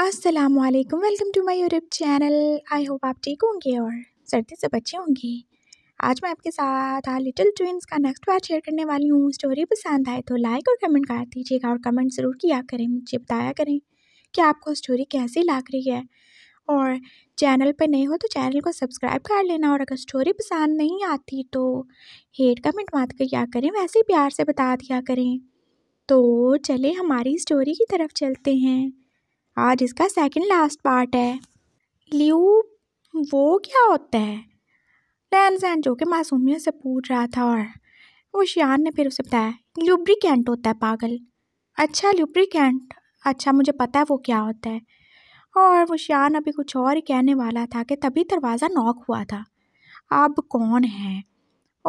अस्सलाम वालेकुम welcome to my YouTube channel I hope आप ठीक होंगे और सर्दी से बचे होंगे आज मैं आपके साथ आ लिटिल ट्विंस का नेक्स्ट पार्ट शेयर करने वाली हूँ स्टोरी पसंद आए तो लाइक और कमेंट कर दीजिएगा और कमेंट ज़रूर किया करें मुझे बताया करें कि आपको स्टोरी कैसी लाग रही है और चैनल पर नए हो तो चैनल को सब्सक्राइब कर लेना और अगर स्टोरी पसंद नहीं आती तो हेट कमेंट मत किया करें वैसे ही प्यार से बता दिया करें तो चले हमारी स्टोरी की तरफ चलते हैं आज इसका सेकंड लास्ट पार्ट है ल्यूब वो क्या होता है रैन सैन जो कि मासूमियों से पूछ रहा था और होशियार ने फिर उसे बताया ल्यूब्रिकेंट होता है पागल अच्छा ल्यूब्रिकेंट अच्छा मुझे पता है वो क्या होता है और होशियार अभी कुछ और ही कहने वाला था कि तभी दरवाज़ा नॉक हुआ था अब कौन है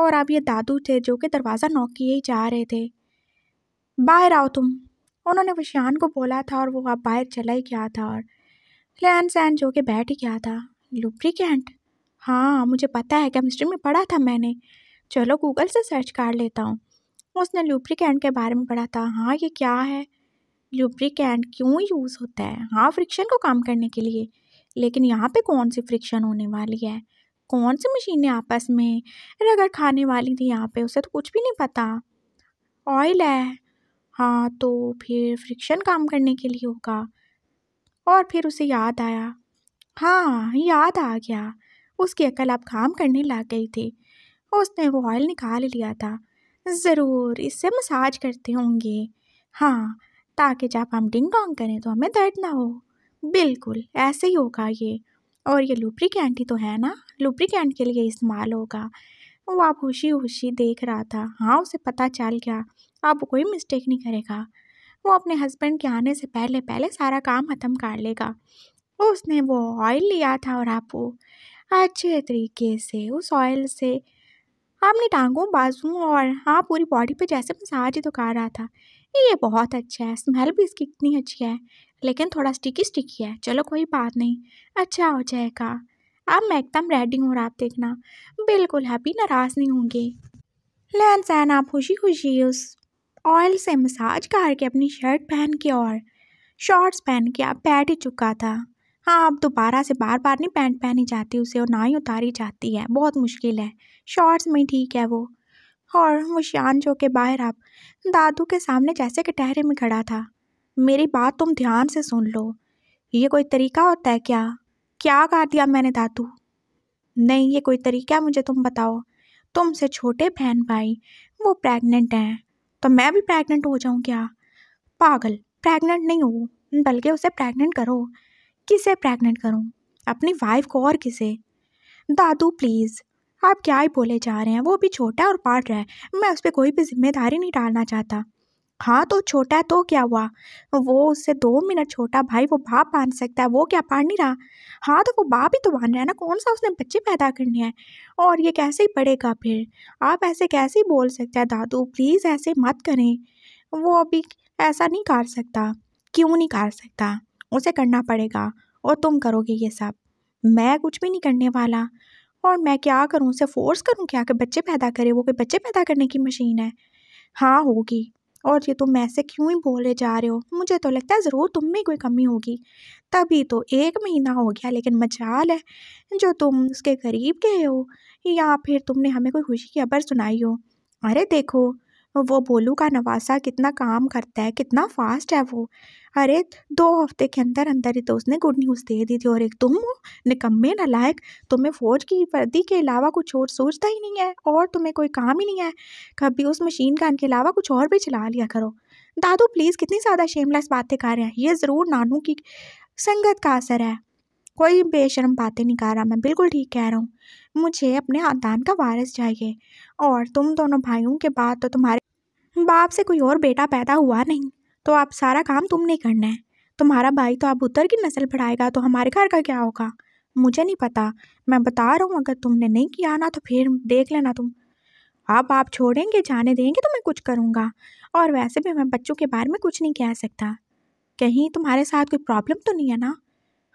और अब ये दादू थे जो कि दरवाज़ा नॉक किए ही जा रहे थे बाहर आओ तुम उन्होंने विशान को बोला था और वो अब बाहर चला ही गया था और लहन सहन जो के बैठ ही गया था लुब्रिकेंट हाँ मुझे पता है केमिस्ट्री में पढ़ा था मैंने चलो गूगल से सर्च कर लेता हूँ उसने लुब्रिकेंट के बारे में पढ़ा था हाँ ये क्या है लुब्रिकेंट क्यों यूज़ होता है हाँ फ्रिक्शन को काम करने के लिए लेकिन यहाँ पे कौन सी फ्रिक्शन होने वाली है कौन सी मशीनें आपस में रगड़ खाने वाली थी यहाँ पे उसे तो कुछ भी नहीं पता ऑयल है हाँ तो फिर फ्रिक्शन काम करने के लिए होगा और फिर उसे याद आया हाँ याद आ गया उसकी अकल अब काम करने लग गई थी उसने वो ऑयल निकाल लिया था ज़रूर इससे मसाज करते होंगे हाँ ताकि जब हम डिंग डोंग करें तो हमें दर्द ना हो बिल्कुल ऐसे ही होगा ये और ये लुपरी ही तो है ना लुपरी कैंट के लिए इस्तेमाल होगा वो आप होशी होशी देख रहा था हाँ उसे पता चल गया आप कोई मिस्टेक नहीं करेगा वो अपने हस्बैंड के आने से पहले पहले सारा काम ख़त्म कर लेगा उसने वो ऑयल लिया था और आप वो अच्छे तरीके से उस ऑयल से आपने टांगों बाजू और हाँ पूरी बॉडी पे जैसे मसाज ही तो कर रहा था ये बहुत अच्छा है स्मेल भी इसकी इतनी अच्छी है लेकिन थोड़ा स्टिकी स्टिकी है चलो कोई बात नहीं अच्छा हो जाएगा अब मैं एकदम रेडी हूँ आप देखना बिल्कुल अभी नाराज़ नहीं होंगे लैन सैन आप खुशी खुशी उस ऑयल से मसाज करके अपनी शर्ट पहन के और शॉर्ट्स पहन के अब बैठ ही चुका था हाँ आप दोबारा से बार बार नहीं पैंट पहनी जाती उसे और ना ही उतारी जाती है बहुत मुश्किल है शॉर्ट्स में ठीक है वो और वो शान जो के बाहर आप दादू के सामने जैसे कटहरे में खड़ा था मेरी बात तुम ध्यान से सुन लो ये कोई तरीका होता है क्या क्या कर दिया मैंने दादू नहीं ये कोई तरीका मुझे तुम बताओ तुमसे छोटे बहन भाई वो प्रेग्नेंट हैं तो मैं भी प्रेग्नेंट हो जाऊँ क्या पागल प्रेग्नेंट नहीं हो बल्कि उसे प्रेग्नेंट करो किसे प्रेग्नेंट करूँ अपनी वाइफ को और किसे दादू प्लीज़ आप क्या ही बोले जा रहे हैं वो भी छोटा और पाट रहा है मैं उस पर कोई भी जिम्मेदारी नहीं डालना चाहता हाँ तो छोटा तो क्या हुआ वो उससे दो मिनट छोटा भाई वो बाप बांध सकता है वो क्या पार नहीं रहा हाँ तो वो बाप ही तो बांध रहा है ना कौन सा उसने बच्चे पैदा करने हैं और ये कैसे ही पड़ेगा फिर आप ऐसे कैसे बोल सकते हैं दादू प्लीज़ ऐसे मत करें वो अभी ऐसा नहीं कर सकता क्यों नहीं कर सकता उसे करना पड़ेगा और तुम करोगे ये सब मैं कुछ भी नहीं करने वाला और मैं क्या करूँ उसे फोर्स करूँ क्या कि बच्चे पैदा करे वो कोई बच्चे पैदा करने की मशीन है हाँ होगी और ये तुम ऐसे क्यों ही बोले जा रहे हो मुझे तो लगता है ज़रूर तुम में कोई कमी होगी तभी तो एक महीना हो गया लेकिन मजाल है जो तुम उसके करीब गए हो या फिर तुमने हमें कोई खुशी की खबर सुनाई हो अरे देखो वो बोलू का नवासा कितना काम करता है कितना फास्ट है वो अरे दो हफ्ते के अंदर अंदर ही तो उसने गुड न्यूज़ दे दी थी और एक तुम हो निकम्मे नलायक तुम्हें फ़ौज की वर्दी के अलावा कुछ और सोचता ही नहीं है और तुम्हें कोई काम ही नहीं है कभी उस मशीन गन के अलावा कुछ और भी चला लिया करो दादू प्लीज़ कितनी ज़्यादा शेमलेस बातें कर रहे हैं ये ज़रूर नानू की संगत का असर है कोई बेशरम बातें नहीं कर रहा मैं बिल्कुल ठीक कह रहा हूँ मुझे अपने खानदान का वारिस चाहिए और तुम दोनों भाइयों के बाद तो तुम्हारे बाप से कोई और बेटा पैदा हुआ नहीं तो आप सारा काम तुमने करना है तुम्हारा भाई तो अब उतर की नस्ल पढ़ाएगा तो हमारे घर का क्या होगा मुझे नहीं पता मैं बता रहा हूँ अगर तुमने नहीं किया ना तो फिर देख लेना तुम आप आप छोड़ेंगे जाने देंगे तो मैं कुछ करूँगा और वैसे भी मैं बच्चों के बारे में कुछ नहीं कह सकता कहीं तुम्हारे साथ कोई प्रॉब्लम तो नहीं है ना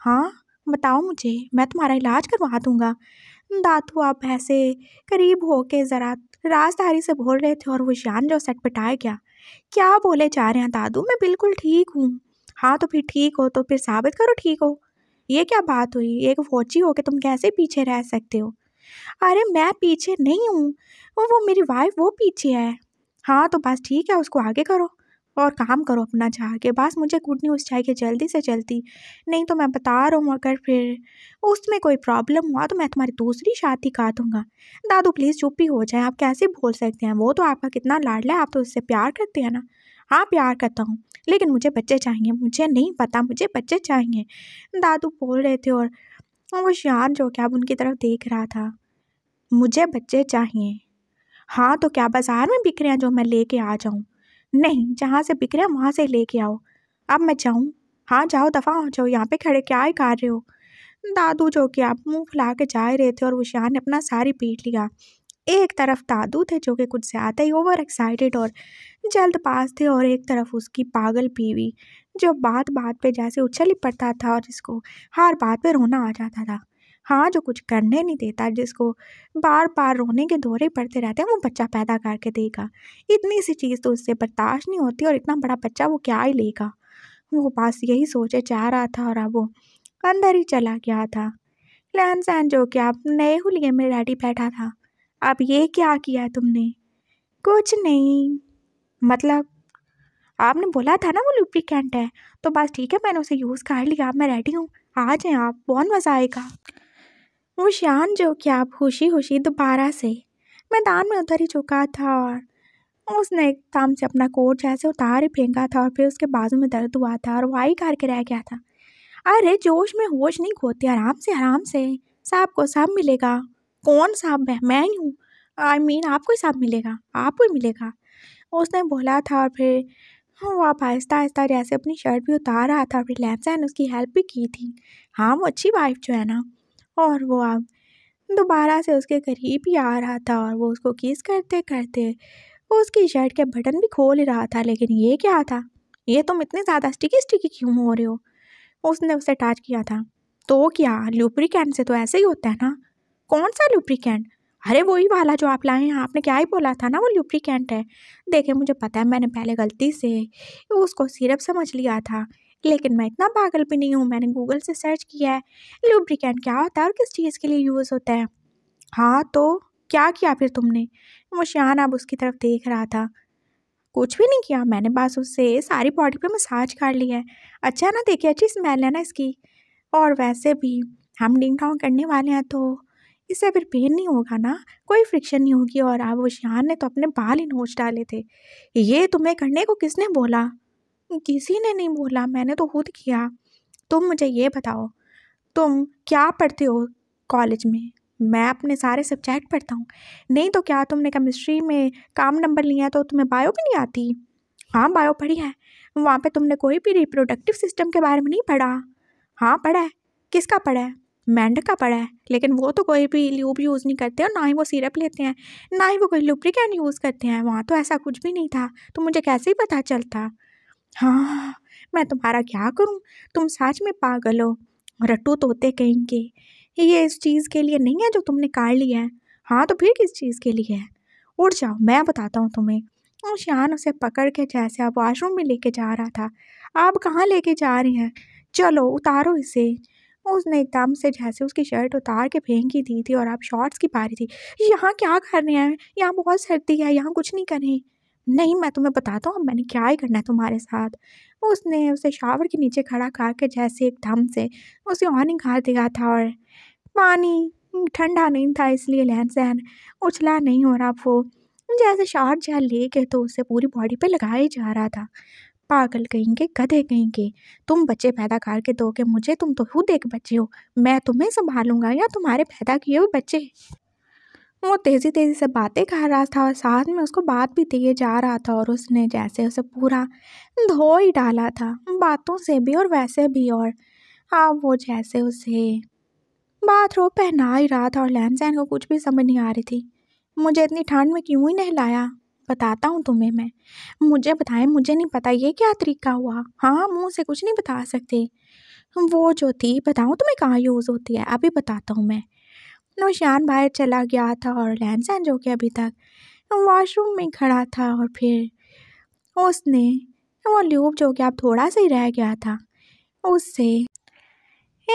हाँ बताओ मुझे मैं तुम्हारा इलाज करवा दूँगा दातू आप ऐसे करीब हो के ज़रा राजधारी से बोल रहे थे और वो जान जो सटपटाया गया क्या बोले जा रहे हैं दादू मैं बिल्कुल ठीक हूँ हाँ तो फिर ठीक हो तो फिर साबित करो ठीक हो ये क्या बात हुई एक फौजी हो के तुम कैसे पीछे रह सकते हो अरे मैं पीछे नहीं हूँ वो मेरी वाइफ वो पीछे है हाँ तो बस ठीक है उसको आगे करो और काम करो अपना चाह के बस मुझे गुड न्यूज़ चाहिए जल्दी से जल्दी नहीं तो मैं बता रहा हूँ अगर फिर उसमें कोई प्रॉब्लम हुआ तो मैं तुम्हारी दूसरी शादी का दूँगा दादू प्लीज़ चुप ही हो जाए आप कैसे बोल सकते हैं वो तो आपका कितना लाडला है आप तो उससे प्यार करते हैं ना हाँ प्यार करता हूँ लेकिन मुझे बच्चे चाहिए मुझे नहीं पता मुझे बच्चे चाहिए दादू बोल रहे थे और वो शान जो क्या अब उनकी तरफ देख रहा था मुझे बच्चे चाहिए हाँ तो क्या बाज़ार में बिक रहे हैं जो मैं लेके आ जाऊँ नहीं जहाँ से बिक रहे हैं वहाँ से लेके आओ अब मैं जाऊँ हाँ जाओ दफ़ा हो जाओ यहाँ पे खड़े क्या ही कर रहे हो दादू जो कि आप मुंह फुला के जा रहे थे और उशान ने अपना सारी पीट लिया एक तरफ दादू थे जो कि कुछ ज़्यादा ही ओवर एक्साइटेड और जल्द पास थे और एक तरफ उसकी पागल पीवी जो बात बात पे जैसे उछल ही पड़ता था और जिसको हर बात पे रोना आ जाता था हाँ जो कुछ करने नहीं देता जिसको बार बार रोने के दौरे पड़ते रहते हैं वो बच्चा पैदा करके देगा इतनी सी चीज़ तो उससे बर्दाश्त नहीं होती और इतना बड़ा बच्चा वो क्या ही लेगा वो पास यही सोचे जा रहा था और अब वो अंदर ही चला गया था लहन सहन जो कि आप नए हुए में रेडी बैठा था अब ये क्या किया तुमने कुछ नहीं मतलब आपने बोला था ना वो लुप्लिकेंट है तो बस ठीक है मैंने उसे यूज़ कर लिया अब मैं रेडी हूँ आ जाएँ आप बहुत मज़ा आएगा वो शान जो कि आप खुशी खुशी दोबारा से मैदान में उतर ही चुका था और उसने एकदम से अपना कोट जैसे उतार ही फेंका था और फिर उसके बाजू में दर्द हुआ था और वाई के रह गया था अरे जोश में होश नहीं खोते आराम से आराम से साहब को साहब मिलेगा कौन साहब है मैं ही हूँ आई मीन आपको ही साहब मिलेगा आपको ही मिलेगा उसने बोला था और फिर वो आप आहिस्ता आहिस्ता जैसे अपनी शर्ट भी उतार रहा था और फिर लैम्सन उसकी हेल्प भी की थी हाँ वो अच्छी वाइफ जो है ना और वो अब दोबारा से उसके करीब ही आ रहा था और वो उसको किस करते करते वो उसकी शर्ट के बटन भी खोल रहा था लेकिन ये क्या था ये तुम इतने ज़्यादा स्टिकी स्टिकी क्यों हो रहे हो उसने उसे टच किया था तो क्या लुप्रिकेंट से तो ऐसे ही होता है ना कौन सा लुप्रिकेंट अरे वही वाला जो आप लाए हैं आपने क्या ही बोला था ना वो लुप्रिकेंट है देखे मुझे पता है मैंने पहले गलती से उसको सिरप समझ लिया था लेकिन मैं इतना पागल भी नहीं हूँ मैंने गूगल से सर्च किया है लुब्रिकेंट क्या होता है और किस चीज़ के लिए यूज़ होता है हाँ तो क्या किया फिर तुमने मुशियान अब उसकी तरफ देख रहा था कुछ भी नहीं किया मैंने बस उससे सारी बॉडी पे मसाज कर लिया है अच्छा ना देखिए अच्छी स्मेल है ना इसकी और वैसे भी हम डिंग डाउन करने वाले हैं तो इससे फिर पेन नहीं होगा ना कोई फ्रिक्शन नहीं होगी और अब वशियान ने तो अपने बाल ही नोच डाले थे ये तुम्हें करने को किसने बोला किसी ने नहीं बोला मैंने तो खुद किया तुम मुझे ये बताओ तुम क्या पढ़ते हो कॉलेज में मैं अपने सारे सब्जेक्ट पढ़ता हूँ नहीं तो क्या तुमने केमिस्ट्री में काम नंबर लिया तो तुम्हें बायो भी नहीं आती हाँ बायो पढ़ी है वहाँ पे तुमने कोई भी रिप्रोडक्टिव सिस्टम के बारे में नहीं पढ़ा हाँ पढ़ा है किसका पढ़ा है मेंढक का पड़ा है लेकिन वो तो कोई भी ल्यूब यूज़ नहीं करते और ना ही वो सिरप लेते हैं ना ही वो कोई लुब्रिकेंट यूज़ करते हैं वहाँ तो ऐसा कुछ भी नहीं था तो मुझे कैसे ही पता चलता हाँ मैं तुम्हारा क्या करूँ तुम सच में पागल हो रट्टू तोते कहेंगे ये इस चीज़ के लिए नहीं है जो तुमने काट लिया है हाँ तो फिर किस चीज़ के लिए है उठ जाओ मैं बताता हूँ तुम्हें और शान उसे पकड़ के जैसे आप वाशरूम में लेके जा रहा था आप कहाँ लेके जा रहे हैं चलो उतारो इसे उसने एकदम से जैसे उसकी शर्ट उतार के फेंक दी थी और आप शॉर्ट्स की पा रही थी यहाँ क्या कर रहे हैं यहाँ बहुत सर्दी है यहाँ कुछ नहीं करें नहीं मैं तुम्हें बताता हूँ मैंने क्या ही करना है तुम्हारे साथ उसने उसे शावर के नीचे खड़ा करके जैसे एक धम से उसे और निकाल दिया था और पानी ठंडा नहीं था इसलिए लहन सहन उछला नहीं हो रहा वो जैसे शावर जहाँ ले के तो उसे पूरी बॉडी पर लगा ही जा रहा था पागल कहेंगे गधे कहेंगे तुम बच्चे पैदा करके दोगे मुझे तुम तो खुद एक बच्चे हो मैं तुम्हें संभालूंगा या तुम्हारे पैदा किए हुए बच्चे वो तेज़ी तेज़ी से बातें कर रहा था और साथ में उसको बात भी दिए जा रहा था और उसने जैसे उसे पूरा धो ही डाला था बातों से भी और वैसे भी और हाँ वो जैसे उसे बाथरूम पहना ही रहा था और लहन सहन को कुछ भी समझ नहीं आ रही थी मुझे इतनी ठंड में क्यों ही नहलाया बताता हूँ तुम्हें मैं मुझे बताएं मुझे नहीं पता ये क्या तरीका हुआ हाँ मुँह से कुछ नहीं बता सकते वो जो थी बताऊँ तुम्हें कहाँ यूज़ होती है अभी बताता हूँ मैं नौशान बाहर चला गया था और लैंसन जो कि अभी तक वॉशरूम में खड़ा था और फिर उसने वो ल्यूब जो कि अब थोड़ा सा ही रह गया था उससे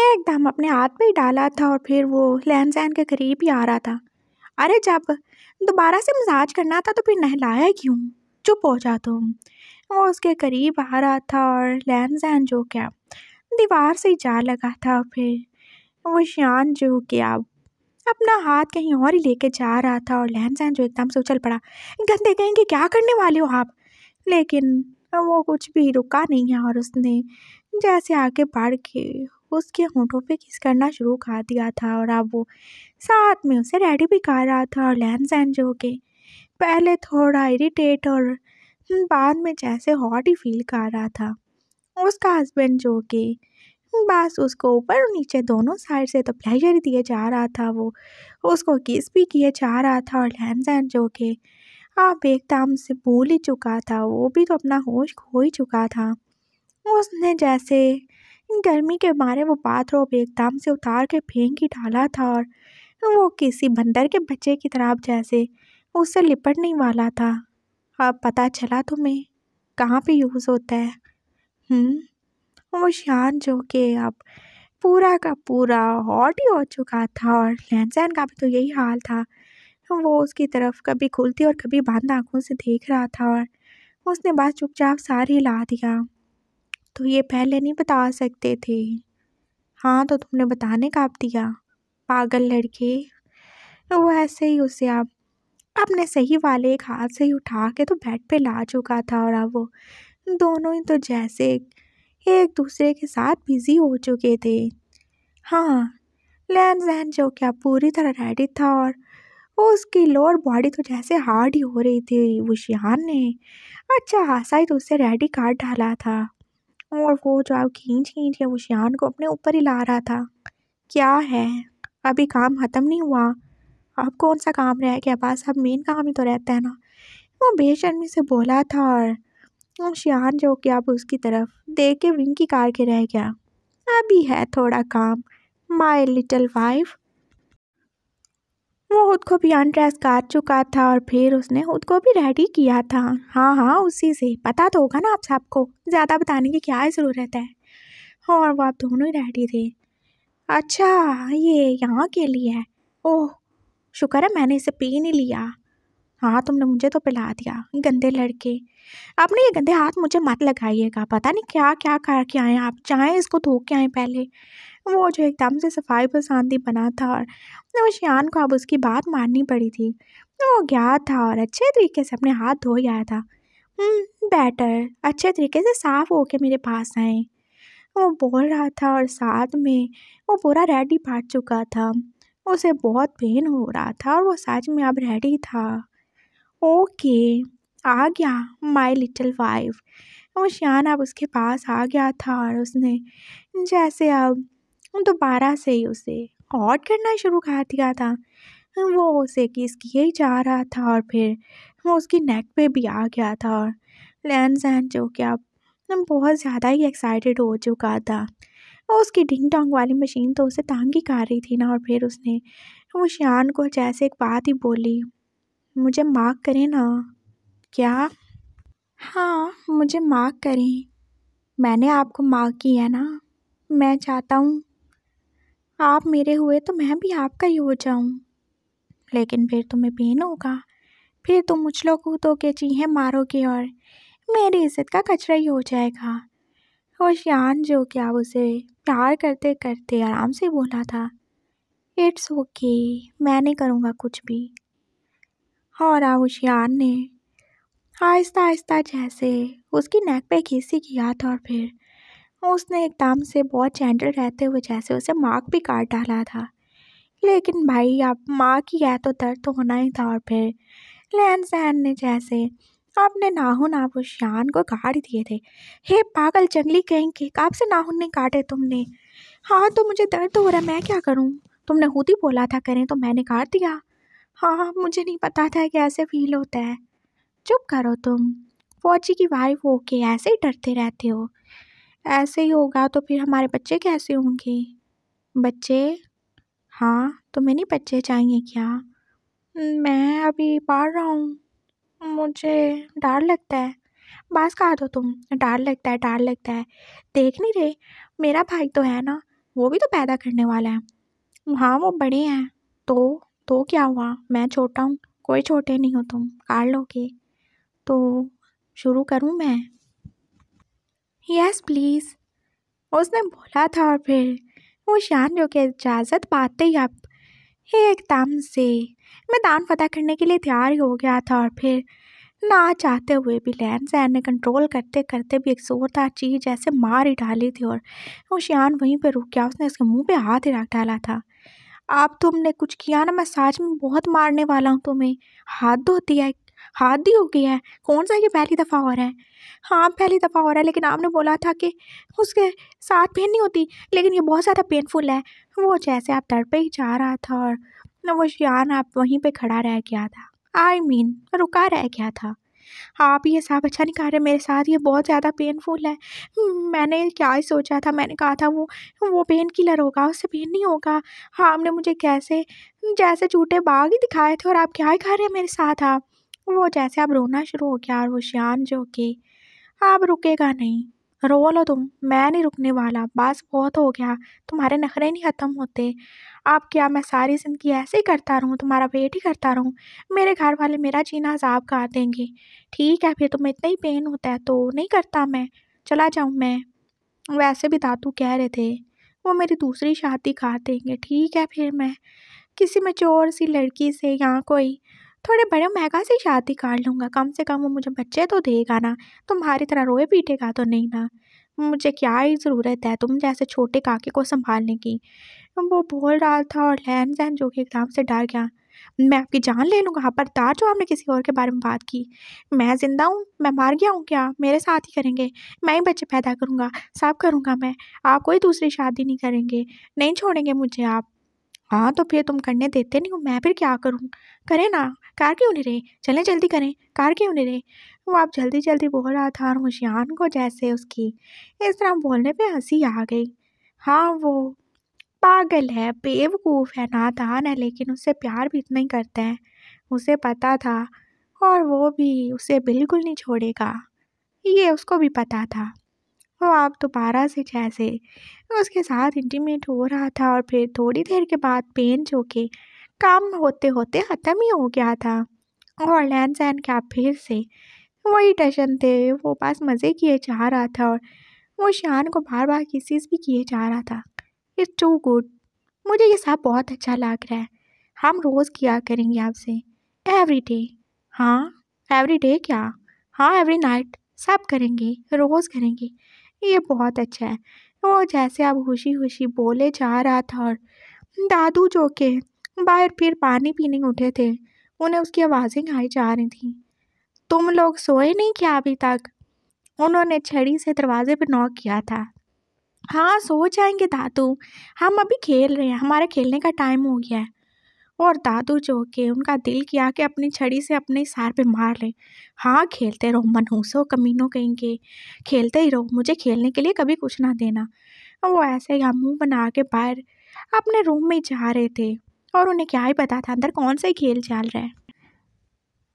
एकदम अपने हाथ में ही डाला था और फिर वो लहसन के करीब ही आ रहा था अरे जब दोबारा से मजाज करना था तो फिर नहलाया क्यों चुप हो जा तुम वो उसके करीब आ रहा था और लहन सहन जो क्या दीवार से जा लगा था फिर वो शान जो कि अब अपना हाथ कहीं और ही लेके जा रहा था और लहन सहन जो एकदम से उछल पड़ा गंदे कहेंगे क्या करने वाले हो आप लेकिन वो कुछ भी रुका नहीं है और उसने जैसे आगे बढ़ के उसके होंठों पे किस करना शुरू कर दिया था और अब वो साथ में उसे रेडी भी कर रहा था और लहन सहन जो के पहले थोड़ा इरीटेट और बाद में जैसे हॉट ही फील कर रहा था उसका हस्बैंड जो के बस उसको ऊपर और नीचे दोनों साइड से तो प्लेजर दिया जा रहा था वो उसको किस भी किया जा रहा था और लहन सहन जो कि आप एकदम से भूल ही चुका था वो भी तो अपना होश खो ही चुका था उसने जैसे गर्मी के मारे वो एक एकदम से उतार के फेंक ही डाला था और वो किसी बंदर के बच्चे की तरह जैसे उससे लिपटने वाला था अब पता चला तुम्हें कहाँ पे यूज़ होता है हम्म ओशियान जो कि अब पूरा का पूरा हॉट ही हो चुका था और लैंड सहन का भी तो यही हाल था वो उसकी तरफ कभी खुलती और कभी बंद आंखों से देख रहा था और उसने बस चुपचाप सार ला दिया तो ये पहले नहीं बता सकते थे हाँ तो तुमने बताने का आप दिया पागल लड़के वो ऐसे ही उसे आप अपने सही वाले एक हाथ से ही उठा के तो बेड पे ला चुका था और अब वो दोनों ही तो जैसे एक दूसरे के साथ बिजी हो चुके थे हाँ लैन जहन जो क्या पूरी तरह रेडी था और उसकी लोअर बॉडी तो जैसे हार्ड ही हो रही थी वो शिहान ने अच्छा हादसा ही तो उससे रेडी कार्ड डाला था और वो जो आप खींच खींच के शिहान को अपने ऊपर ही ला रहा था क्या है अभी काम ख़त्म नहीं हुआ अब कौन सा काम रह गया बस अब मेन काम ही तो रहता है ना वो बेशर्मी से बोला था और आशियान जो कि अब उसकी तरफ देख के विंकी कार के रह गया अभी है थोड़ा काम माई लिटल वाइफ वो खुद को भी अनड्रेस कर चुका था और फिर उसने खुद को भी रेडी किया था हाँ हाँ उसी से पता तो होगा ना आप सबको ज़्यादा बताने की क्या ज़रूरत है और हाँ, वो आप दोनों ही रेडी थे अच्छा ये यहाँ के लिए है ओह शुक्र है मैंने इसे पी नहीं लिया हाँ तुमने मुझे तो पिला दिया गंदे लड़के आपने ये गंदे हाथ मुझे मत लगाइएगा पता नहीं क्या क्या कर के आए आप चाहें इसको धो के आए पहले वो जो एकदम से सफाई पर शांति बना था और शान को अब उसकी बात माननी पड़ी थी वो गया था और अच्छे तरीके से अपने हाथ धो गया था हम्म, बेटर अच्छे तरीके से साफ़ होके मेरे पास आए वो बोल रहा था और साथ में वो पूरा रेडी फाट चुका था उसे बहुत पेन हो रहा था और वो सच में अब रेडी था ओके आ गया माय लिटिल वाइफ वो शान अब उसके पास आ गया था और उसने जैसे अब दोबारा से ही उसे हॉट करना शुरू कर दिया था वो उसे किस किए ही जा रहा था और फिर वो उसकी नेक पे भी आ गया था और लैन सहन जो कि अब बहुत ज़्यादा ही एक्साइटेड हो चुका था उसकी डिंग टोंग वाली मशीन तो उसे तांगी ही कर रही थी ना और फिर उसने वो शान को जैसे एक बात ही बोली मुझे माफ़ करें ना क्या हाँ मुझे माफ़ करें मैंने आपको माफ़ किया है ना मैं चाहता हूँ आप मेरे हुए तो मैं भी आपका ही हो जाऊँ लेकिन फिर तुम्हें पेन होगा फिर तुम मुझ लोग के चीहे मारोगे और मेरी इज्जत का कचरा ही हो जाएगा और शान जो क्या उसे प्यार करते करते आराम से बोला था इट्स ओके okay, मैं नहीं करूँगा कुछ भी और आउशियान ने आहिस्ता आहिस्ता जैसे उसकी नेक पे घीसी किया था और फिर उसने एकदम से बहुत जेंटल रहते हुए जैसे उसे मार्क भी काट डाला था लेकिन भाई अब माँ की है तो दर्द तो होना ही था और फिर लैन सहन ने जैसे आपने नाहुन आभूषण को काट दिए थे हे पागल जंगली कहीं के कब से नाहुन नहीं काटे तुमने हाँ तो मुझे दर्द हो रहा है मैं क्या करूँ तुमने खुद ही बोला था करें तो मैंने काट दिया हाँ, हाँ मुझे नहीं पता था कि ऐसे फील होता है चुप करो तुम फौजी की वाइफ हो के ऐसे ही डरते रहते हो ऐसे ही होगा तो फिर हमारे बच्चे कैसे होंगे बच्चे हाँ तुम्हें नहीं बच्चे चाहिए क्या मैं अभी पढ़ रहा हूँ मुझे डर लगता है बस कहा दो तुम डर लगता है डर लगता है देख नहीं रहे मेरा भाई तो है ना वो भी तो पैदा करने वाला है हाँ वो बड़े हैं तो तो क्या हुआ मैं छोटा हूँ कोई छोटे नहीं हो तुम काट लोगे तो शुरू करूँ मैं यस प्लीज़ उसने बोला था और फिर वो शान जो कि इजाज़त पाते ही अब एकदम से मैं दान फतह करने के लिए तैयार हो गया था और फिर ना चाहते हुए भी लैन सैन ने कंट्रोल करते करते भी एक जोरदार चीज जैसे मार ही डाली थी और वो शान वहीं पर रुक गया उसने उसके मुंह पे हाथ ही रख डाला था आप तुमने तो कुछ किया ना मैं सच में बहुत मारने वाला हूँ तुम्हें हाथ धोती है हाथ दी हो गया है कौन सा ये पहली दफ़ा हो रहा है हाँ पहली दफ़ा हो रहा है लेकिन आपने बोला था कि उसके साथ पेन नहीं होती लेकिन ये बहुत ज़्यादा पेनफुल है वो जैसे आप तड़पे पे ही जा रहा था और वो शान आप वहीं पे खड़ा रह गया था आई I मीन mean, रुका रह गया था आप ये हिसाब अच्छा नहीं कर रहे मेरे साथ ये बहुत ज़्यादा पेनफुल है मैंने क्या ही सोचा था मैंने कहा था वो वो पेन किलर होगा उससे पेन नहीं होगा हाँ आपने मुझे कैसे जैसे झूठे बाग ही दिखाए थे और आप क्या ही कर रहे हैं मेरे साथ आप वो जैसे आप रोना शुरू हो गया और वो जो कि आप रुकेगा नहीं रो लो तुम मैं नहीं रुकने वाला बस बहुत हो गया तुम्हारे नखरे नहीं ख़त्म होते आप क्या मैं सारी ज़िंदगी ऐसे ही करता रहूँ तुम्हारा वेट ही करता रहूँ मेरे घर वाले मेरा जीना अजाब कर देंगे ठीक है फिर तुम्हें इतना ही पेन होता है तो नहीं करता मैं चला जाऊँ मैं वैसे भी दादू कह रहे थे वो मेरी दूसरी शादी कर देंगे ठीक है फिर मैं किसी में चोर सी लड़की से या कोई थोड़े बड़े महंगा से शादी कर लूँगा कम से कम वो मुझे बच्चे तो देगा ना तुम्हारी तरह रोए पीटेगा तो नहीं ना मुझे क्या ही ज़रूरत है तुम जैसे छोटे काके को संभालने की वो बोल रहा था और लहन सहन जो कि एकदम से डर गया मैं आपकी जान ले लूँगा हाँ तार जो आपने किसी और के बारे में बात की मैं ज़िंदा हूँ मैं मार गया हूँ क्या मेरे साथ ही करेंगे मैं ही बच्चे पैदा करूँगा सब करूँगा मैं आप कोई दूसरी शादी नहीं करेंगे नहीं छोड़ेंगे मुझे आप हाँ तो फिर तुम करने देते नहीं हो मैं फिर क्या करूँ करें ना कार क्यों नहीं रहे चलें जल्दी करें कार क्यों नहीं रहे वो आप जल्दी जल्दी बोल रहा था और मुशियान को जैसे उसकी इस तरह बोलने पे हंसी आ गई हाँ वो पागल है बेवकूफ़ है नादान है लेकिन उससे प्यार भी इतना ही करते हैं उसे पता था और वो भी उसे बिल्कुल नहीं छोड़ेगा ये उसको भी पता था वो आप दोबारा से जैसे उसके साथ इंटीमेट हो रहा था और फिर थोड़ी देर के बाद पेन जो के काम होते होते ख़त्म ही हो गया था और लैन सैन क्या फिर से वही टशन थे वो बस मज़े किए जा रहा था और वो शान को बार बार किसीस भी किए जा रहा था इट्स टू गुड मुझे ये सब बहुत अच्छा लग रहा है हम रोज़ किया करेंगे आपसे एवरी डे हाँ एवरी डे क्या हाँ एवरी नाइट सब करेंगे रोज़ करेंगे ये बहुत अच्छा है वो जैसे अब खुशी खुशी बोले जा रहा था और दादू जो के बाहर फिर पानी पीने उठे थे उन्हें उसकी आवाज़ें खाई जा रही थी तुम लोग सोए नहीं क्या अभी तक उन्होंने छड़ी से दरवाजे पर नॉक किया था हाँ सो जाएंगे दादू हम अभी खेल रहे हैं हमारे खेलने का टाइम हो गया है और दादू जो के उनका दिल किया कि अपनी छड़ी से अपने सार पे मार लें हाँ खेलते रहो मनहूसो कमीनों कहेंगे खेलते ही रहो मुझे खेलने के लिए कभी कुछ ना देना वो ऐसे ही मुँह बना के बाहर अपने रूम में जा रहे थे और उन्हें क्या ही पता था अंदर कौन सा खेल चल रहा है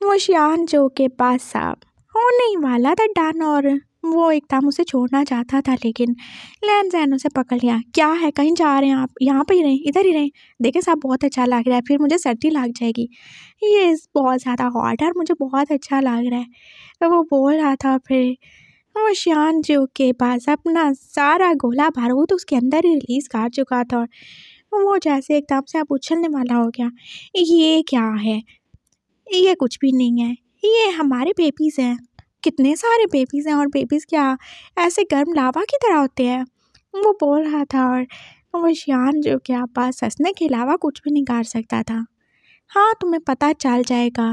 वो श्यान जो के पास साहब होने ही वाला था डन और वो एकदम उसे छोड़ना चाहता था लेकिन लैन जैन उसे पकड़ लिया क्या है कहीं जा रहे हैं आप यहाँ पर ही रहें इधर ही रहें देखें साहब बहुत अच्छा लग रहा है फिर मुझे सर्दी लग जाएगी ये बहुत ज़्यादा हॉट है और मुझे बहुत अच्छा लग रहा है तो वो बोल रहा था फिर वो श्यान जो के पास अपना सारा गोला तो उसके अंदर ही रिलीज़ कर चुका था और वो जैसे एकदम से आप उछलने वाला हो गया ये क्या है ये कुछ भी नहीं है ये हमारे बेबीज़ हैं कितने सारे बेबीज़ हैं और बेबीज़ क्या ऐसे गर्म लावा की तरह होते हैं वो बोल रहा था और वो शान जो कि पास हंसने के अलावा कुछ भी नहीं कर सकता था हाँ तुम्हें पता चल जाएगा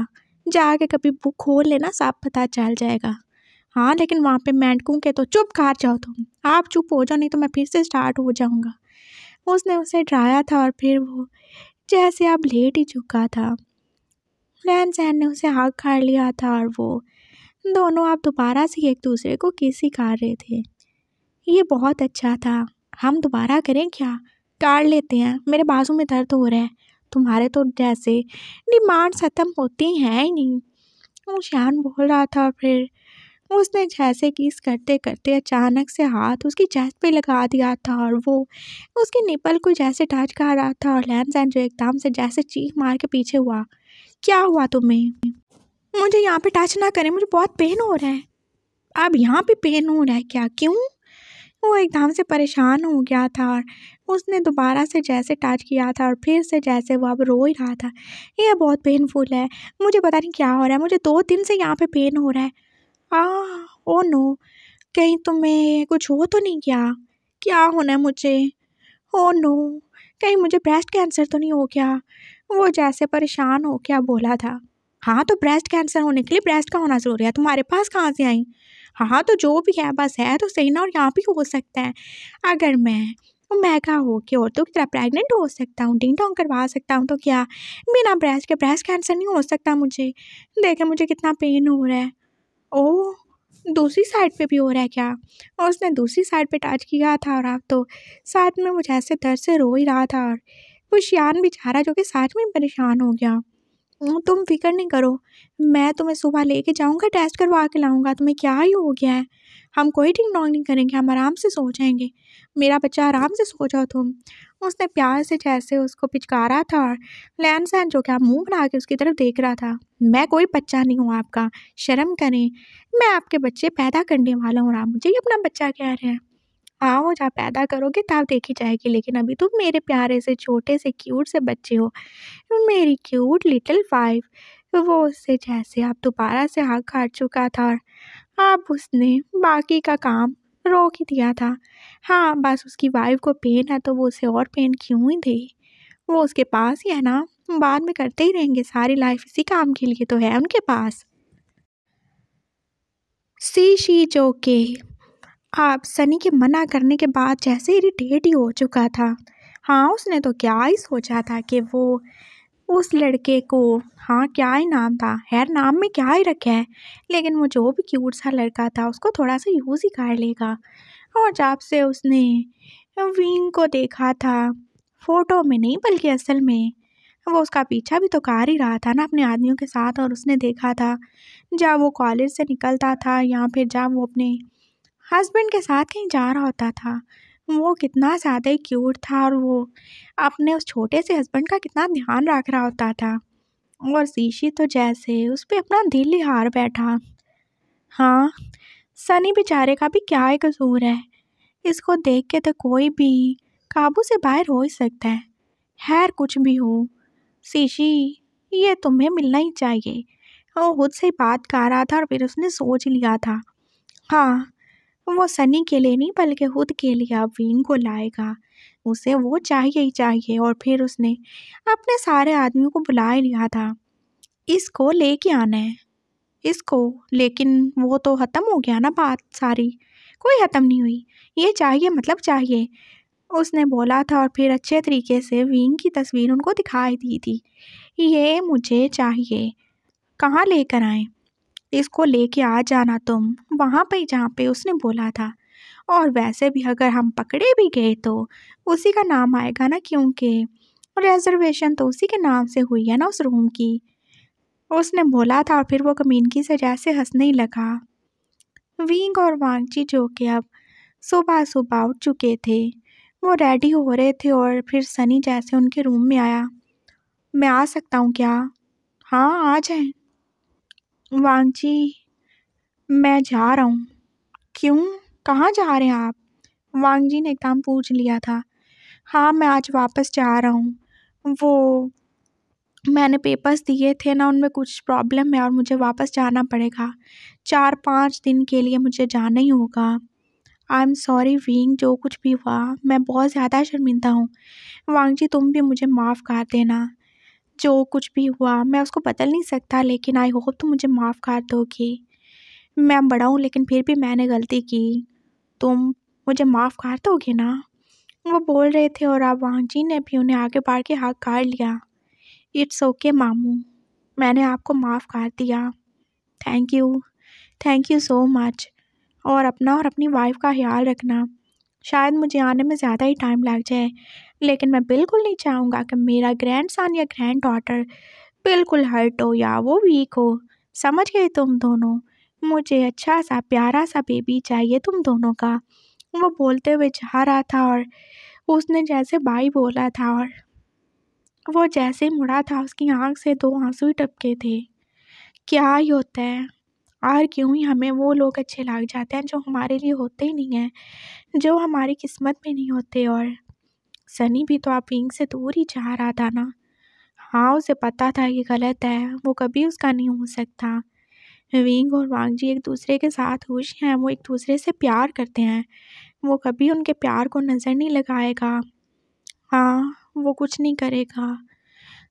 जाके कभी बुक खोल लेना साफ पता चल जाएगा हाँ लेकिन वहाँ पे मैंटकू के तो चुप कर जाओ तुम आप चुप हो जाओ नहीं तो मैं फिर से स्टार्ट हो जाऊँगा उसने उसे डराया था और फिर वो जैसे अब लेट ही चुका था रहन सहन ने उसे हाथ हाँ कर लिया था और वो दोनों आप दोबारा से एक दूसरे को किस सिखा रहे थे ये बहुत अच्छा था हम दोबारा करें क्या काट लेते हैं मेरे बाजू में दर्द हो रहा है तुम्हारे तो जैसे डिमांड खत्म होती हैं ही नहीं वो शान बोल रहा था फिर उसने जैसे किस करते करते अचानक से हाथ उसकी चेस्ट पे लगा दिया था और वो उसके निपल को जैसे टच कर रहा था और लैमसैन जो एकदम से जैसे चीख मार के पीछे हुआ क्या हुआ तुम्हें मुझे यहाँ पे टच ना करें मुझे बहुत पेन हो रहा है अब यहाँ पे पेन हो रहा है क्या क्यों वो एकदम से परेशान हो गया था और उसने दोबारा से जैसे टच किया था और फिर से जैसे वो अब रो ही रहा था ये बहुत पेनफुल है मुझे पता नहीं क्या हो रहा है मुझे दो दिन से यहाँ पे पेन हो रहा है आ ओ नो कहीं तुम्हें कुछ हो तो नहीं क्या क्या होना है मुझे ओ oh नो कहीं मुझे ब्रेस्ट कैंसर तो नहीं हो गया वो जैसे परेशान हो क्या बोला था हाँ, हाँ तो ब्रेस्ट कैंसर होने के लिए ब्रेस्ट का होना ज़रूरी है तुम्हारे पास कहाँ से आई हाँ, हाँ तो जो भी है बस है तो सही ना और यहाँ भी हो सकता है अगर मैं तो मैं कहा हो कि औरतों की तरह प्रेग्नेंट हो सकता हूँ डिंग डोंग करवा सकता हूँ तो क्या बिना ब्रेस्ट के ब्रेस्ट कैंसर नहीं हो सकता मुझे देखें मुझे कितना पेन हो रहा है ओ दूसरी साइड पे भी हो रहा है क्या और उसने दूसरी साइड पे टच किया था और आप तो साथ में मुझे ऐसे दर से रो ही रहा था और वो शियान बेचारा जो कि साथ में परेशान हो गया तुम फिक्र नहीं करो मैं तुम्हें सुबह लेके जाऊंगा टेस्ट करवा के लाऊंगा तुम्हें क्या ही हो गया है हम कोई टिंग डोंग नहीं करेंगे हम आराम से सो जाएंगे मेरा बच्चा आराम से सो जाओ तुम उसने प्यार से जैसे उसको पिचकारा था और लैन सैन जो क्या मुंह बना के उसकी तरफ देख रहा था मैं कोई बच्चा नहीं हूँ आपका शर्म करें मैं आपके बच्चे पैदा करने वाला हूँ और आप मुझे ही अपना बच्चा कह रहे हैं आओ जहाँ पैदा करोगे तब देखी जाएगी लेकिन अभी तुम मेरे प्यारे से छोटे से क्यूट से बच्चे हो मेरी क्यूट लिटिल वाइफ वो उससे जैसे आप दोबारा से हाथ काट चुका था और आप उसने बाकी का काम रोक ही दिया था हाँ बस उसकी वाइफ को पेन है तो वो उसे और पेन क्यों ही दे वो उसके पास ही है ना बाद में करते ही रहेंगे सारी लाइफ इसी काम के लिए तो है उनके पास सी शी जो के आप सनी के मना करने के बाद जैसे इरीटेट ही हो चुका था हाँ उसने तो क्या ही सोचा था कि वो उस लड़के को हाँ क्या ही नाम था हैर नाम में क्या ही रखा है लेकिन वो जो भी क्यूट सा लड़का था उसको थोड़ा सा यूज़ ही कर लेगा और जब से उसने विंग को देखा था फ़ोटो में नहीं बल्कि असल में वो उसका पीछा भी तो कर ही रहा था ना अपने आदमियों के साथ और उसने देखा था जब वो कॉलेज से निकलता था या फिर जब वो अपने हस्बैंड के साथ कहीं जा रहा होता था वो कितना ज़्यादा ही क्यूट था और वो अपने उस छोटे से हस्बैंड का कितना ध्यान रख रहा होता था और शीशी तो जैसे उस पर अपना दिल ही हार बैठा हाँ सनी बेचारे का भी क्या कसूर है इसको देख के तो कोई भी काबू से बाहर हो ही सकता है खैर कुछ भी हो शीशी ये तुम्हें मिलना ही चाहिए वो खुद से बात कर रहा था और फिर उसने सोच लिया था हाँ वो सनी के लिए नहीं बल्कि खुद के लिए अवीन को लाएगा उसे वो चाहिए ही चाहिए और फिर उसने अपने सारे आदमियों को बुला लिया था इसको लेके आना है इसको लेकिन वो तो ख़त्म हो गया ना बात सारी कोई ख़त्म नहीं हुई ये चाहिए मतलब चाहिए उसने बोला था और फिर अच्छे तरीके से विंग की तस्वीर उनको दिखाई दी थी ये मुझे चाहिए कहाँ लेकर आएँ इसको लेके आ जाना तुम वहाँ पे जहाँ पे उसने बोला था और वैसे भी अगर हम पकड़े भी गए तो उसी का नाम आएगा ना क्योंकि रिजर्वेशन तो उसी के नाम से हुई है ना उस रूम की उसने बोला था और फिर वो की से जैसे हंसने ही लगा विंग और वांगची जो कि अब सुबह सुबह उठ चुके थे वो रेडी हो रहे थे और फिर सनी जैसे उनके रूम में आया मैं आ सकता हूँ क्या हाँ आ जाए वांची मैं जा रहा हूँ क्यों कहाँ जा रहे हैं आप जी ने एकदम पूछ लिया था हाँ मैं आज वापस जा रहा हूँ वो मैंने पेपर्स दिए थे ना उनमें कुछ प्रॉब्लम है और मुझे वापस जाना पड़ेगा चार पाँच दिन के लिए मुझे जाना ही होगा आई एम सॉरी विंग जो कुछ भी हुआ मैं बहुत ज़्यादा शर्मिंदा हूँ वांग जी तुम भी मुझे माफ़ कर देना जो कुछ भी हुआ मैं उसको बदल नहीं सकता लेकिन आई होप तुम मुझे माफ़ कर दोगी मैं बड़ा हूँ लेकिन फिर भी मैंने गलती की तुम मुझे माफ़ कर दोगे ना वो बोल रहे थे और अब वांग जी ने भी उन्हें आगे बाढ़ के हाथ काट लिया इट्स ओके मामू मैंने आपको माफ़ कर दिया thank you thank you so much और अपना और अपनी वाइफ का ख्याल रखना शायद मुझे आने में ज़्यादा ही टाइम लग जाए लेकिन मैं बिल्कुल नहीं चाहूँगा कि मेरा ग्रैंड सन या ग्रैंड डॉटर बिल्कुल हर्ट हो या वो वीक हो समझ गए तुम दोनों मुझे अच्छा सा प्यारा सा बेबी चाहिए तुम दोनों का वो बोलते हुए जा रहा था और उसने जैसे बाई बोला था और वो जैसे मुड़ा था उसकी आंख से दो आंसू ही टपके थे क्या ही होता है और क्यों ही हमें वो लोग अच्छे लग जाते हैं जो हमारे लिए होते ही नहीं हैं जो हमारी किस्मत में नहीं होते और सनी भी तो आप विंग से दूर ही जा रहा था ना हाँ उसे पता था ये गलत है वो कभी उसका नहीं हो सकता विंग और वांगजी एक दूसरे के साथ खुश हैं वो एक दूसरे से प्यार करते हैं वो कभी उनके प्यार को नज़र नहीं लगाएगा हाँ वो कुछ नहीं करेगा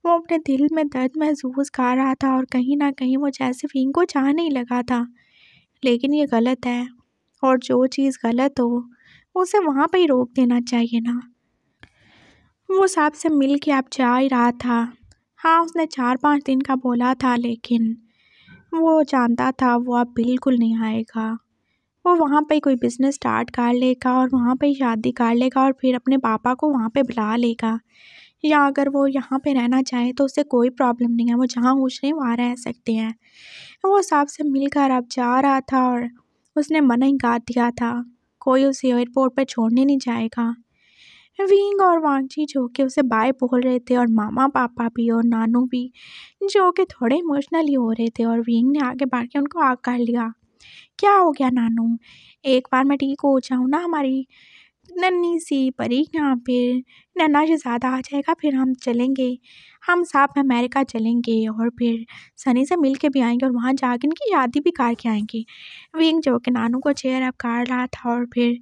वो अपने दिल में दर्द महसूस कर रहा था और कहीं ना कहीं वो जैसे विंग को चाह नहीं लगा था लेकिन ये गलत है और जो चीज़ गलत हो उसे वहाँ पर ही रोक देना चाहिए ना वो साहब से मिल के आप जा ही रहा था हाँ उसने चार पाँच दिन का बोला था लेकिन वो जानता था वो अब बिल्कुल नहीं आएगा वो वहाँ पे कोई बिज़नेस स्टार्ट कर लेगा और वहाँ पे शादी कर लेगा और फिर अपने पापा को वहाँ पे बुला लेगा या अगर वो यहाँ पे रहना चाहे तो उसे कोई प्रॉब्लम नहीं है वो जहाँ पूछ रहे हैं वहाँ रह सकते हैं वो साहब से मिलकर अब जा रहा था और उसने मना ही कर दिया था कोई उसे एयरपोर्ट पर छोड़ने नहीं जाएगा विंग और वांची जो कि उसे बाय बोल रहे थे और मामा पापा भी और नानू भी जो कि थोड़े इमोशनली हो रहे थे और विंग ने आगे बढ़ के उनको आग कर लिया क्या हो गया नानू एक बार मैं ठीक हो जाऊँ ना हमारी नन्ही सी परी यहाँ पे नन्ना से ज़्यादा आ जाएगा फिर हम चलेंगे हम साथ में अमेरिका चलेंगे और फिर सनी से मिल के भी आएंगे और वहाँ जाकर इनकी शादी भी कार के आएंगे विंग जो कि नानू को चेयर अब कार रहा था और फिर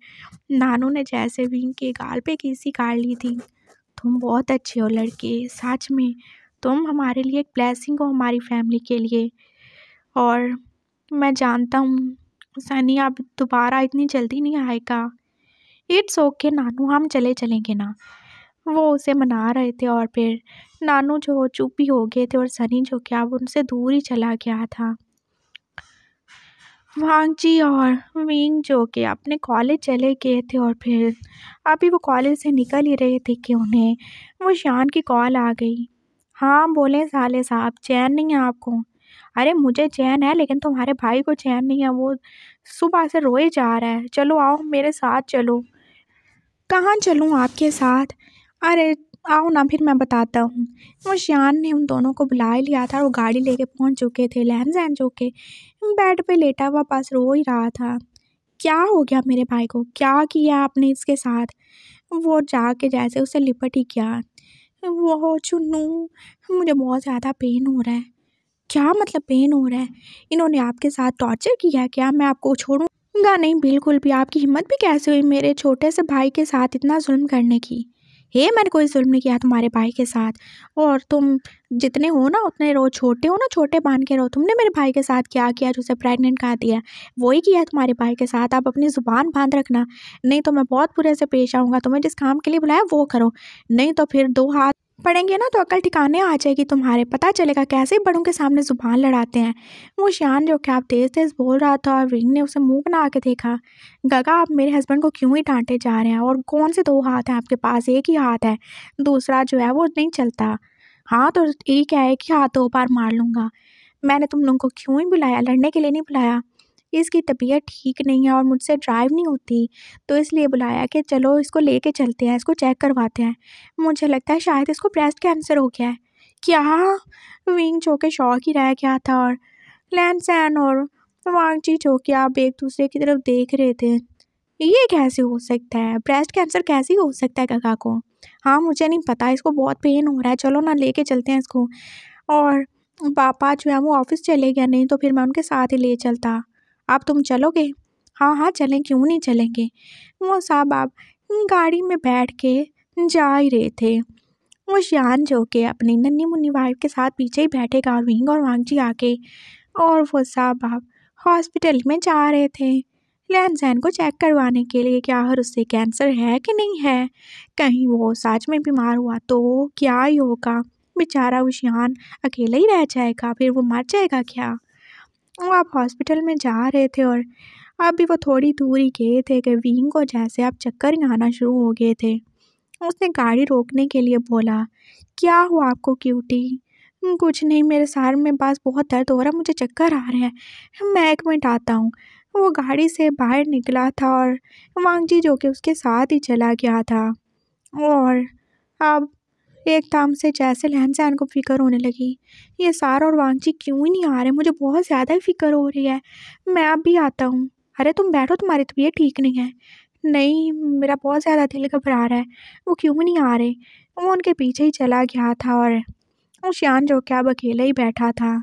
नानू ने जैसे विंग के गाल पे किसी कार ली थी तुम बहुत अच्छे हो लड़के सच में तुम हमारे लिए एक ब्लैसिंग हो हमारी फैमिली के लिए और मैं जानता हूँ सनी अब दोबारा इतनी जल्दी नहीं आएगा इट्स ओके नानू हम चले चलेंगे ना वो उसे मना रहे थे और फिर नानू जो चुप भी हो गए थे और सनी जो क्या अब उनसे दूर ही चला गया था वांग जी और विंग जो के अपने कॉलेज चले गए थे और फिर अभी वो कॉलेज से निकल ही रहे थे कि उन्हें वो शान की कॉल आ गई हाँ बोले साले साहब चैन नहीं है आपको अरे मुझे चैन है लेकिन तुम्हारे भाई को चैन नहीं है वो सुबह से रोए जा रहा है चलो आओ मेरे साथ चलो कहाँ चलूँ आपके साथ अरे आओ ना फिर मैं बताता हूँ मुशियान ने उन दोनों को बुला लिया था और गाड़ी लेके पहुँच चुके थे लहन सहन चुके बेड पे लेटा हुआ पास रो ही रहा था क्या हो गया मेरे भाई को क्या किया आपने इसके साथ वो जाके जैसे उसे लिपट ही किया वो चुनू मुझे बहुत ज़्यादा पेन हो रहा है क्या मतलब पेन हो रहा है इन्होंने आपके साथ टॉर्चर किया क्या मैं आपको छोड़ूँ गा नहीं बिल्कुल भी आपकी हिम्मत भी कैसे हुई मेरे छोटे से भाई के साथ इतना जुल्म करने की हे मैंने कोई जुल्म नहीं किया तुम्हारे भाई के साथ और तुम जितने हो ना उतने रो छोटे हो ना छोटे बांध के रहो तुमने मेरे भाई के साथ क्या किया जो उसे प्रेगनेंट कर दिया वही किया तुम्हारे भाई के साथ आप अपनी ज़ुबान बांध रखना नहीं तो मैं बहुत बुरे से पेश आऊँगा तुम्हें जिस काम के लिए बुलाया वो करो नहीं तो फिर दो हाथ पढ़ेंगे ना तो अकल ठिकाने आ जाएगी तुम्हारे पता चलेगा कैसे बड़ों के सामने ज़ुबान लड़ाते हैं वो शान जो क्या तेज़ तेज़ बोल रहा था और रिंग ने उसे मुंह बना के देखा गगा आप मेरे हस्बैंड को क्यों ही डांटे जा रहे हैं और कौन से दो हाथ हैं आपके पास एक ही हाथ है दूसरा जो है वो नहीं चलता हाँ तो एक है एक ही हाथ दो बार मार लूँगा मैंने तुम लोगों को क्यों ही बुलाया लड़ने के लिए नहीं बुलाया इसकी तबीयत ठीक नहीं है और मुझसे ड्राइव नहीं होती तो इसलिए बुलाया कि चलो इसको ले कर चलते हैं इसको चेक करवाते हैं मुझे लगता है शायद इसको ब्रेस्ट कैंसर हो गया है क्या विंग चो के शौक ही रह गया था और लैन सैन और वांग चीज हो कि आप एक दूसरे की तरफ देख रहे थे ये कैसे हो सकता है ब्रेस्ट कैंसर कैसे हो सकता है काका को हाँ मुझे नहीं पता इसको बहुत पेन हो रहा है चलो ना लेके चलते हैं इसको और पापा जो है वो ऑफिस चले गए नहीं तो फिर मैं उनके साथ ही ले चलता आप तुम चलोगे हाँ हाँ चलें क्यों नहीं चलेंगे वो साहब आप गाड़ी में बैठ के जा ही रहे थे वो शान जो के अपनी नन्नी मुन्नी वाइफ के साथ पीछे ही बैठे विंग और जी आके और वो साहब आप हॉस्पिटल में जा रहे थे लैन जैन को चेक करवाने के लिए क्या हर उससे कैंसर है कि नहीं है कहीं वो साँच में बीमार हुआ तो क्या ही होगा बेचारा उशियान अकेला ही रह जाएगा फिर वो मर जाएगा क्या वो तो आप हॉस्पिटल में जा रहे थे और अभी वो थोड़ी दूर ही गए थे कि वीन को जैसे आप चक्कर ही आना शुरू हो गए थे उसने गाड़ी रोकने के लिए बोला क्या हुआ आपको क्यूटी हम्म, कुछ नहीं मेरे सार में पास बहुत दर्द हो रहा मुझे चक्कर आ रहे हैं मैं एक मिनट आता हूँ वो गाड़ी से बाहर निकला था और वांग जी जो कि उसके साथ ही चला गया था और अब एक दाम से जैसे लहन सहन को फ़िक्र होने लगी ये सार और वांगची क्यों ही नहीं आ रहे मुझे बहुत ज़्यादा ही फ़िक्र हो रही है मैं अब भी आता हूँ अरे तुम बैठो तुम्हारी तबीयत ठीक नहीं है नहीं मेरा बहुत ज़्यादा दिल घबरा रहा है वो क्यों नहीं आ रहे वो उनके पीछे ही चला गया था और उशियान जो क्या अब अकेला ही बैठा था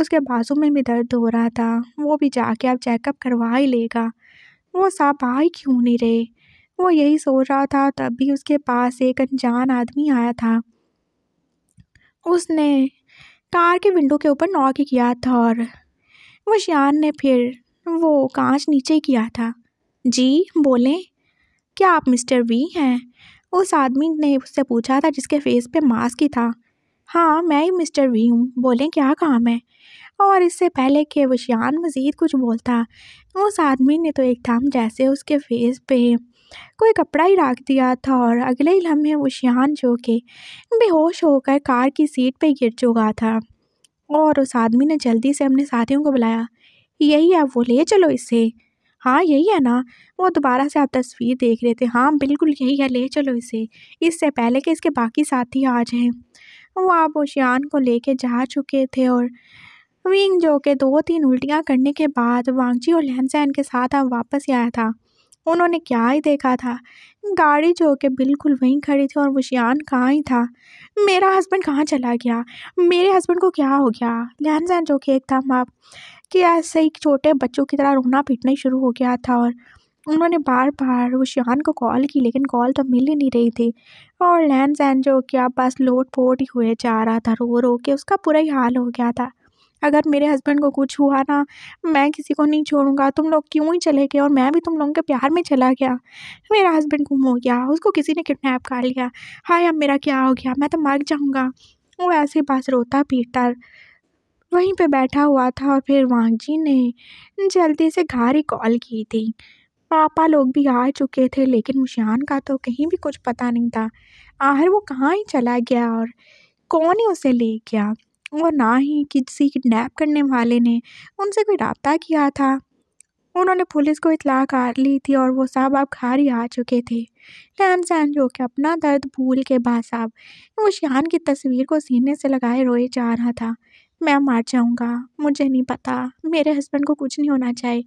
उसके बाजू में भी दर्द हो रहा था वो भी जाके अब चेकअप करवा ही लेगा वो साफ आ ही क्यों नहीं रहे वो यही सो रहा था तभी उसके पास एक अनजान आदमी आया था उसने कार के विंडो के ऊपर नॉक किया था और वो श्यान ने फिर वो कांच नीचे किया था जी बोलें क्या आप मिस्टर वी हैं उस आदमी ने उससे पूछा था जिसके फेस पे मास्क ही था हाँ मैं ही मिस्टर वी हूँ बोलें क्या काम है और इससे पहले कि विशान मज़ीद कुछ बोलता उस आदमी ने तो एकदम जैसे उसके फेस पे कोई कपड़ा ही रख दिया था और अगले ही लम्हे वो शिहान जो के बेहोश होकर कार की सीट पे गिर चुका था और उस आदमी ने जल्दी से अपने साथियों को बुलाया यही है वो ले चलो इसे हाँ यही है ना वो दोबारा से आप तस्वीर देख रहे थे हाँ बिल्कुल यही है ले चलो इसे इससे पहले कि इसके बाकी साथी आ जाएं वो आप ओशियान को लेके जा चुके थे और विंग जो के दो तीन उल्टियाँ करने के बाद वांगची और लहनसैन के साथ आप वापस आया था उन्होंने क्या ही देखा था गाड़ी जो के बिल्कुल वहीं खड़ी थी और मुशियान कहाँ ही था मेरा हस्बैंड कहाँ चला गया मेरे हस्बैंड को क्या हो गया लहन सहन जो कि एक था माँ कि ऐसे ही छोटे बच्चों की तरह रोना पीटना ही शुरू हो गया था और उन्होंने बार बार वो को कॉल की लेकिन कॉल तो मिल ही नहीं रही थी और लहन सहन जो क्या बस लोट पोट ही हुए जा रहा था रो रो के उसका पूरा ही हाल हो गया था अगर मेरे हस्बैंड को कुछ हुआ ना मैं किसी को नहीं छोड़ूंगा तुम लोग क्यों ही चले गए और मैं भी तुम लोगों के प्यार में चला गया मेरा हस्बैंड गुम हो गया उसको किसी ने किडनैप कर लिया हाय अब मेरा क्या हो गया मैं तो मर जाऊँगा वो ऐसे पास रोता पीटर वहीं पे बैठा हुआ था और फिर वांग जी ने जल्दी से घर ही कॉल की थी पापा लोग भी आ चुके थे लेकिन मुशियान का तो कहीं भी कुछ पता नहीं था आहर वो कहाँ ही चला गया और कौन ही उसे ले गया और ना ही किसी किडनैप करने वाले ने उनसे कोई रबता किया था उन्होंने पुलिस को इतला कर ली थी और वो साहब अब घर ही आ चुके थे लहन सहन जो कि अपना दर्द भूल के बाद साहब वो शान की तस्वीर को सीने से लगाए रोए जा रहा था मैं मर जाऊंगा मुझे नहीं पता मेरे हस्बैंड को कुछ नहीं होना चाहिए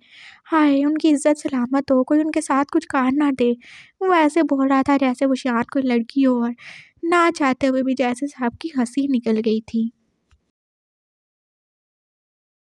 हाय उनकी इज्जत सलामत हो कोई उनके साथ कुछ कार ना दे वो ऐसे बोल रहा था जैसे वो शान कोई लड़की हो और ना चाहते हुए भी जैसे साहब की हंसी निकल गई थी